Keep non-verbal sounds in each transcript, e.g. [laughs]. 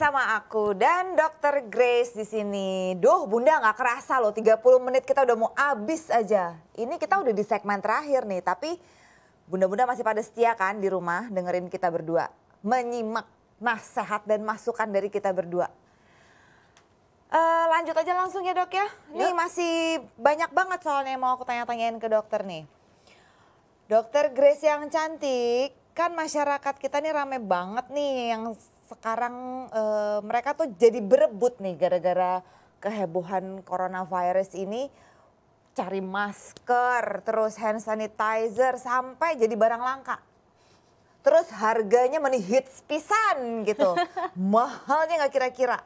bersama aku dan dokter Grace di sini. Duh, Bunda nggak kerasa loh 30 menit kita udah mau habis aja. Ini kita udah di segmen terakhir nih, tapi Bunda-bunda masih pada setia kan di rumah dengerin kita berdua, menyimak nasihat dan masukan dari kita berdua. Uh, lanjut aja langsung ya dok ya. Ini masih banyak banget soalnya yang mau aku tanya-tanyain ke dokter nih. Dokter Grace yang cantik, kan masyarakat kita nih rame banget nih yang sekarang e, mereka tuh jadi berebut nih gara-gara kehebohan coronavirus ini cari masker, terus hand sanitizer sampai jadi barang langka. Terus harganya menihits pisan gitu. [laughs] Mahalnya nggak kira-kira.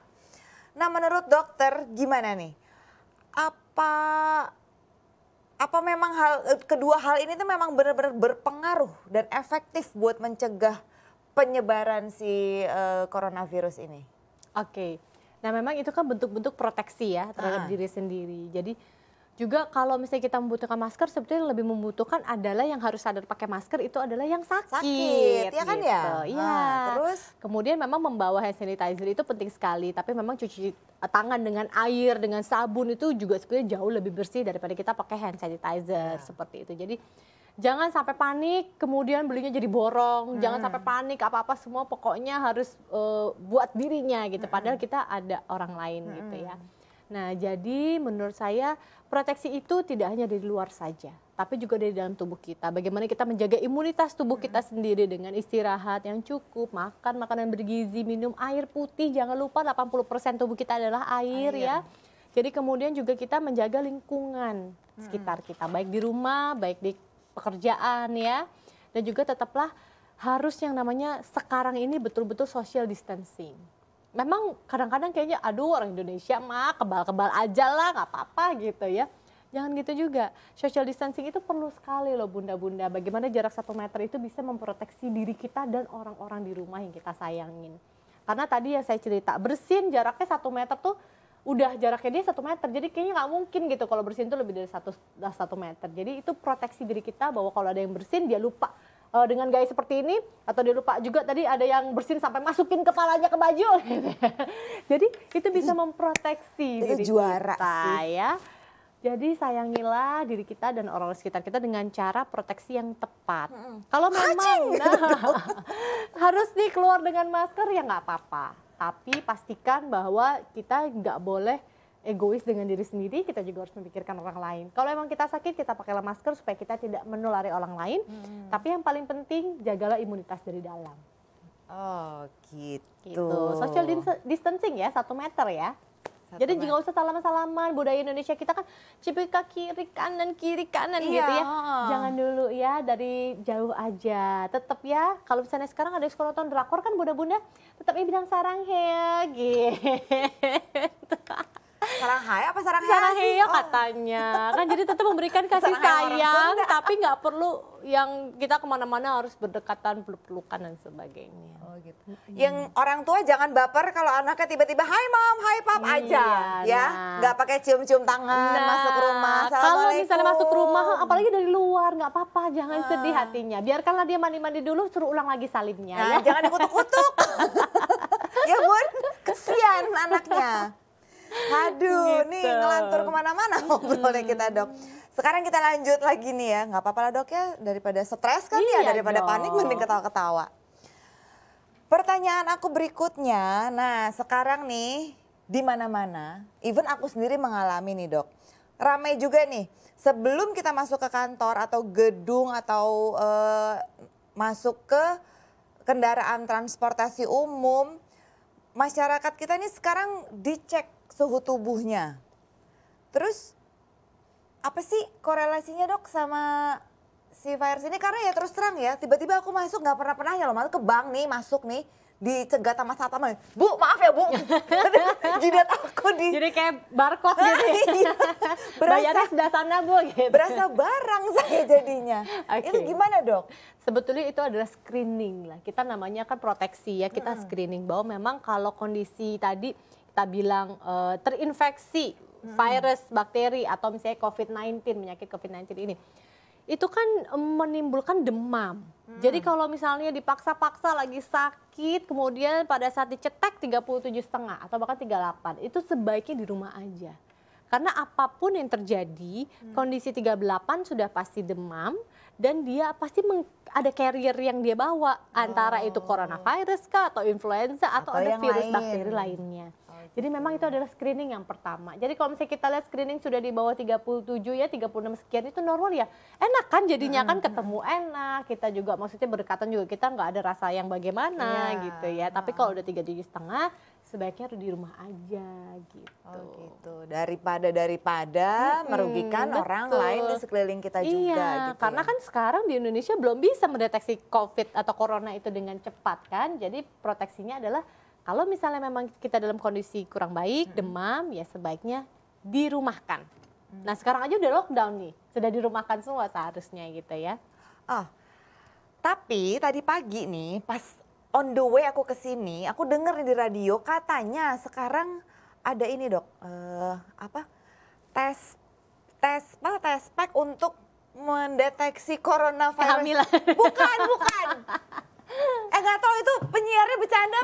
Nah menurut dokter gimana nih? Apa apa memang hal kedua hal ini tuh memang benar-benar berpengaruh dan efektif buat mencegah penyebaran si uh, coronavirus ini? Oke, okay. nah memang itu kan bentuk-bentuk proteksi ya terhadap ah. diri sendiri. Jadi juga kalau misalnya kita membutuhkan masker sebetulnya yang lebih membutuhkan adalah yang harus sadar pakai masker itu adalah yang sakit. Sakit, ya kan gitu. ya? Iya. Ah, terus kemudian memang membawa hand sanitizer itu penting sekali, tapi memang cuci eh, tangan dengan air, dengan sabun itu juga sebetulnya jauh lebih bersih daripada kita pakai hand sanitizer ah. seperti itu. Jadi jangan sampai panik kemudian belinya jadi borong hmm. jangan sampai panik apa apa semua pokoknya harus uh, buat dirinya gitu hmm. padahal kita ada orang lain gitu hmm. gitu ya nah jadi menurut saya proteksi itu tidak hanya dari luar saja tapi juga dari dalam tubuh kita bagaimana kita menjaga imunitas tubuh hmm. kita sendiri dengan istirahat yang cukup makan makanan bergizi minum air putih jangan lupa 80% tubuh kita adalah air, air. ya jadi kemudian juga kita menjaga lingkungan hmm. sekitar kita, baik di rumah, baik di pekerjaan ya. Dan juga tetaplah harus yang namanya sekarang ini betul-betul social distancing. Memang kadang-kadang kayaknya aduh orang Indonesia mah kebal-kebal aja lah gak apa-apa gitu ya. Jangan gitu juga. Social distancing itu perlu sekali loh bunda-bunda. Bagaimana jarak satu meter itu bisa memproteksi diri kita dan orang-orang di rumah yang kita sayangin. Karena tadi yang saya cerita, bersin jaraknya satu meter tuh udah jaraknya dia satu meter jadi kayaknya nggak mungkin gitu kalau bersin itu lebih dari satu satu meter jadi itu proteksi diri kita bahwa kalau ada yang bersin dia lupa uh, dengan gaya seperti ini atau dia lupa juga tadi ada yang bersin sampai masukin kepalanya ke baju [laughs] jadi itu bisa memproteksi itu diri juara kita sih. ya jadi sayangilah diri kita dan orang sekitar kita dengan cara proteksi yang tepat. Mm -hmm. Kalau memang nah, [laughs] harus nih keluar dengan masker ya nggak apa-apa tapi pastikan bahwa kita nggak boleh egois dengan diri sendiri, kita juga harus memikirkan orang lain. Kalau emang kita sakit, kita pakai masker supaya kita tidak menulari orang lain. Hmm. Tapi yang paling penting, jagalah imunitas dari dalam. Oh gitu. gitu. Social distancing ya, satu meter ya. Satu Jadi nggak usah salaman-salaman budaya Indonesia kita kan cipika kiri kanan kiri kanan iya. gitu ya. Jangan dulu ya dari jauh aja. Tetap ya kalau misalnya sekarang ada sekolah tahun drakor kan bunda-bunda tetapnya bilang sarang hehehe. gitu. [laughs] sarang hai apa sarang sarang heo iya oh. katanya kan jadi tetap memberikan [laughs] kasih sayang [laughs] tapi nggak perlu yang kita kemana-mana harus berdekatan pelukan dan sebagainya oh gitu hmm. yang orang tua jangan baper kalau anaknya tiba-tiba hai mom hai pap hmm, aja iya, ya nah. nggak pakai cium-cium tangan nah, masuk rumah kalau misalnya masuk rumah apalagi dari luar nggak apa-apa jangan nah. sedih hatinya biarkanlah dia mandi-mandi dulu suruh ulang lagi salimnya nah, ya jangan dikutuk-kutuk [laughs] ya bun kesian anaknya Aduh, gitu. nih ngelantur kemana-mana ngobrolnya kita dok. Sekarang kita lanjut lagi nih ya, nggak apa-apa lah dok ya daripada stres kan ya, iya ya, daripada dong. panik mending ketawa-ketawa. Pertanyaan aku berikutnya, nah sekarang nih di mana-mana, even aku sendiri mengalami nih dok, ramai juga nih. Sebelum kita masuk ke kantor atau gedung atau uh, masuk ke kendaraan transportasi umum, masyarakat kita ini sekarang dicek suhu tubuhnya. Terus apa sih korelasinya dok sama si virus ini? Karena ya terus terang ya, tiba-tiba aku masuk nggak pernah pernah ya loh, masuk ke bank nih, masuk nih dicegat sama satpam. Eh, Bu, maaf ya, Bu. [laughs] Jidat aku di Jadi kayak barcode gitu. Ya? [laughs] Iya. berasa Bayarnya sudah sana, Bu gitu. Berasa barang saya jadinya. Okay. Itu gimana, Dok? Sebetulnya itu adalah screening lah. Kita namanya kan proteksi ya. Kita hmm. screening bahwa memang kalau kondisi tadi kita bilang uh, terinfeksi hmm. virus, bakteri atau misalnya COVID-19 penyakit COVID-19 ini itu kan menimbulkan demam. Hmm. Jadi kalau misalnya dipaksa-paksa lagi sakit, kemudian pada saat dicetek tujuh setengah atau bahkan 38, itu sebaiknya di rumah aja. Karena apapun yang terjadi, hmm. kondisi 38 sudah pasti demam dan dia pasti meng, ada carrier yang dia bawa, oh. antara itu oh. coronavirus kah atau influenza atau, atau ada virus lain. bakteri lainnya. Jadi memang itu adalah screening yang pertama. Jadi kalau misalnya kita lihat screening sudah di bawah 37 ya, 36 sekian itu normal ya. Enak kan jadinya kan hmm. ketemu enak. Kita juga maksudnya berdekatan juga kita nggak ada rasa yang bagaimana ya. gitu ya. Tapi kalau udah 37 setengah sebaiknya di rumah aja gitu. Oh gitu. Daripada daripada hmm, merugikan betul. orang lain di sekeliling kita iya, juga gitu. Ya. Karena kan sekarang di Indonesia belum bisa mendeteksi COVID atau corona itu dengan cepat kan. Jadi proteksinya adalah kalau misalnya memang kita dalam kondisi kurang baik, hmm. demam, ya sebaiknya dirumahkan. Hmm. Nah sekarang aja udah lockdown nih, sudah dirumahkan semua seharusnya gitu ya. Oh, tapi tadi pagi nih pas on the way aku ke sini, aku denger di radio katanya sekarang ada ini dok, uh, apa tes tes apa tes pack untuk mendeteksi coronavirus. Kehamilan. Bukan, bukan. [laughs]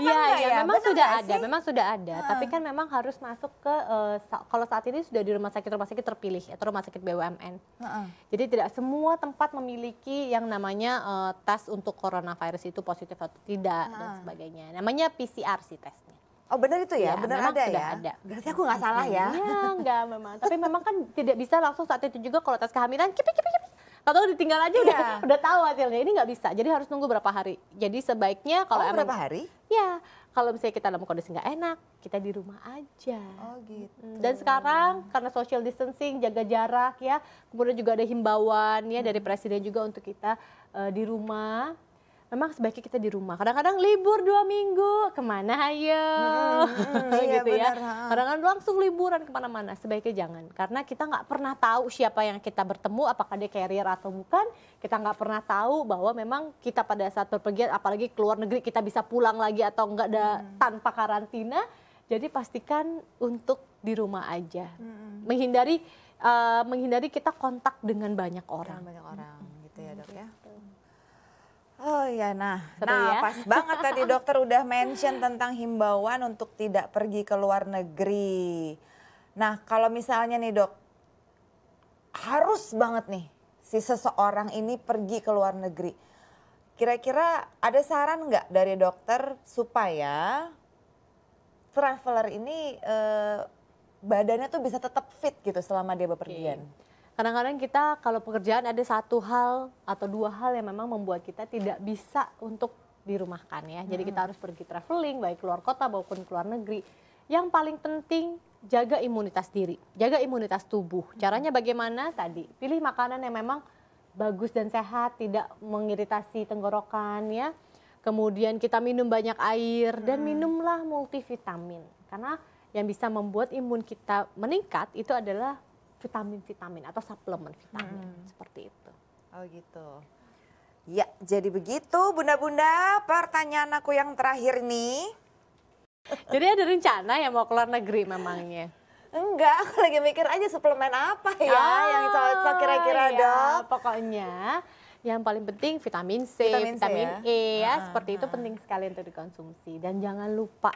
apa ya, ya? ya? Memang Betul sudah ada, memang sudah ada. Hmm. Tapi kan memang harus masuk ke uh, kalau saat ini sudah di rumah sakit rumah sakit terpilih atau rumah sakit BUMN. Hmm. Jadi tidak semua tempat memiliki yang namanya uh, tes untuk coronavirus itu positif atau tidak hmm. dan sebagainya. Namanya PCR sih tesnya. Oh benar itu ya, ya benar ada ya. Ada. Berarti aku nggak salah ya? Iya, enggak [laughs] memang. Tapi memang kan tidak bisa langsung saat itu juga kalau tes kehamilan kipi kipi kipi tahu ditinggal aja udah yeah. udah tahu hasilnya ini nggak bisa jadi harus nunggu berapa hari jadi sebaiknya kalau oh, berapa hari ya kalau misalnya kita dalam kondisi nggak enak kita di rumah aja oh gitu dan sekarang karena social distancing jaga jarak ya kemudian juga ada himbauan ya hmm. dari presiden juga untuk kita uh, di rumah memang sebaiknya kita di rumah. Kadang-kadang libur dua minggu, kemana ayo, hmm, hmm, [laughs] gitu iya, ya. Kadang-kadang langsung liburan kemana-mana, sebaiknya jangan. Karena kita nggak pernah tahu siapa yang kita bertemu, apakah dia carrier atau bukan. Kita nggak pernah tahu bahwa memang kita pada saat berpergian, apalagi ke luar negeri kita bisa pulang lagi atau nggak ada hmm. tanpa karantina. Jadi pastikan untuk di rumah aja, hmm. menghindari uh, menghindari kita kontak dengan banyak orang. Dengan banyak orang, hmm. gitu ya dok ya. Oh iya, nah, nah ya? pas banget tadi dokter udah mention tentang himbauan untuk tidak pergi ke luar negeri. Nah, kalau misalnya nih dok, harus banget nih si seseorang ini pergi ke luar negeri. Kira-kira ada saran nggak dari dokter supaya traveler ini eh, badannya tuh bisa tetap fit gitu selama dia bepergian? kadang-kadang kita kalau pekerjaan ada satu hal atau dua hal yang memang membuat kita tidak bisa untuk dirumahkan ya. Jadi kita harus pergi traveling baik keluar kota maupun keluar negeri. Yang paling penting jaga imunitas diri, jaga imunitas tubuh. Caranya bagaimana tadi? Pilih makanan yang memang bagus dan sehat, tidak mengiritasi tenggorokan ya. Kemudian kita minum banyak air dan minumlah multivitamin. Karena yang bisa membuat imun kita meningkat itu adalah vitamin-vitamin atau suplemen vitamin hmm. seperti itu. Oh gitu. Ya, jadi begitu bunda-bunda. Pertanyaan aku yang terakhir nih. Jadi ada rencana ya mau keluar negeri memangnya? Enggak, aku lagi mikir aja suplemen apa ya ah, yang cocok kira-kira ya, dok. Pokoknya yang paling penting vitamin C, vitamin, C, ya? E ya, ah, seperti ah. itu ah. penting sekali untuk dikonsumsi. Dan jangan lupa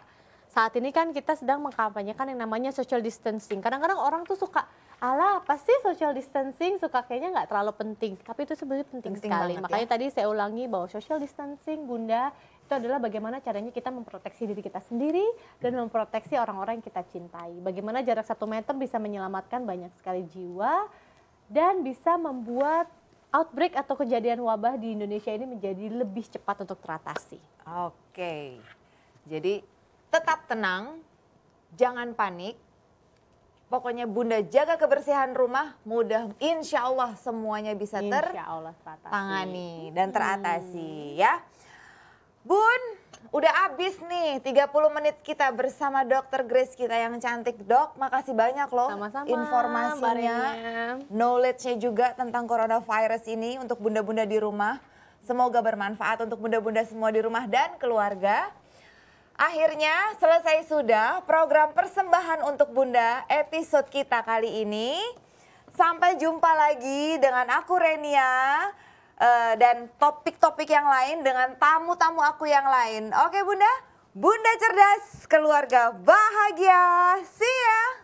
saat ini kan kita sedang mengkampanyekan yang namanya social distancing. Kadang-kadang orang tuh suka ala apa sih social distancing suka kayaknya nggak terlalu penting, tapi itu sebenarnya penting, penting sekali. Makanya ya? tadi saya ulangi bahwa social distancing, Bunda, itu adalah bagaimana caranya kita memproteksi diri kita sendiri dan memproteksi orang-orang yang kita cintai. Bagaimana jarak satu meter bisa menyelamatkan banyak sekali jiwa dan bisa membuat outbreak atau kejadian wabah di Indonesia ini menjadi lebih cepat untuk teratasi. Oke, jadi tetap tenang, jangan panik. Pokoknya Bunda jaga kebersihan rumah, mudah insya Allah semuanya bisa tertangani dan hmm. teratasi hmm. ya. Bun, udah abis nih 30 menit kita bersama dokter Grace kita yang cantik. Dok, makasih banyak loh Sama-sama, informasinya, knowledge-nya juga tentang coronavirus ini untuk bunda-bunda di rumah. Semoga bermanfaat untuk bunda-bunda semua di rumah dan keluarga. Akhirnya selesai sudah program persembahan untuk Bunda episode kita kali ini. Sampai jumpa lagi dengan aku Renia eh, dan topik-topik yang lain dengan tamu-tamu aku yang lain. Oke Bunda, Bunda cerdas, keluarga bahagia. See ya.